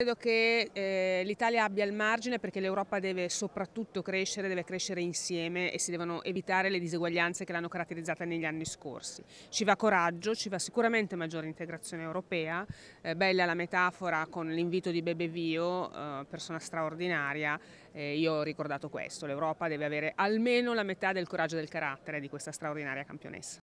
Credo che eh, l'Italia abbia il margine perché l'Europa deve soprattutto crescere, deve crescere insieme e si devono evitare le diseguaglianze che l'hanno caratterizzata negli anni scorsi. Ci va coraggio, ci va sicuramente maggiore integrazione europea, eh, bella la metafora con l'invito di Bebevio, eh, persona straordinaria, io ho ricordato questo, l'Europa deve avere almeno la metà del coraggio e del carattere di questa straordinaria campionessa.